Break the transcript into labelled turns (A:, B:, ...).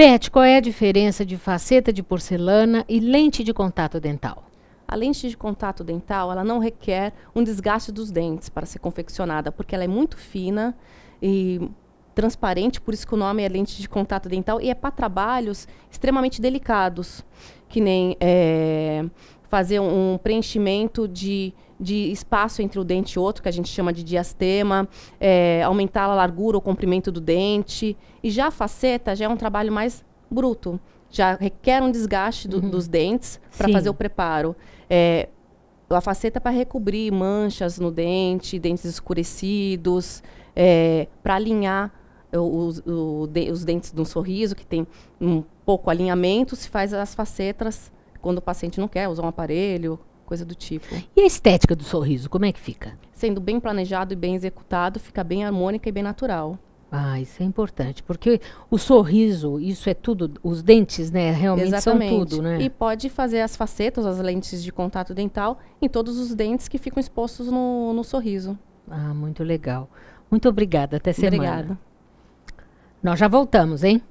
A: Pet, qual é a diferença de faceta de porcelana e lente de contato dental?
B: A lente de contato dental, ela não requer um desgaste dos dentes para ser confeccionada, porque ela é muito fina e transparente, por isso que o nome é lente de contato dental, e é para trabalhos extremamente delicados, que nem é, fazer um preenchimento de, de espaço entre o dente e outro, que a gente chama de diastema, é, aumentar a largura ou comprimento do dente. E já a faceta já é um trabalho mais bruto, já requer um desgaste do, uhum. dos dentes para fazer o preparo. É, a faceta é para recobrir manchas no dente, dentes escurecidos, é, para alinhar os, os, dentes de um sorriso, que tem um pouco alinhamento, se faz as facetas quando o paciente não quer usar um aparelho, coisa do tipo.
A: E a estética do sorriso, como é que
B: fica? Sendo bem planejado e bem executado, fica bem harmônica e bem natural.
A: Ah, isso é importante, porque o sorriso, isso é tudo, os dentes, né, realmente Exatamente. são tudo, né? E
B: pode fazer as facetas, as lentes de contato dental em todos os dentes que ficam expostos no, no sorriso.
A: Ah, muito legal. Muito obrigada, até semana. Obrigada. Nós já voltamos, hein?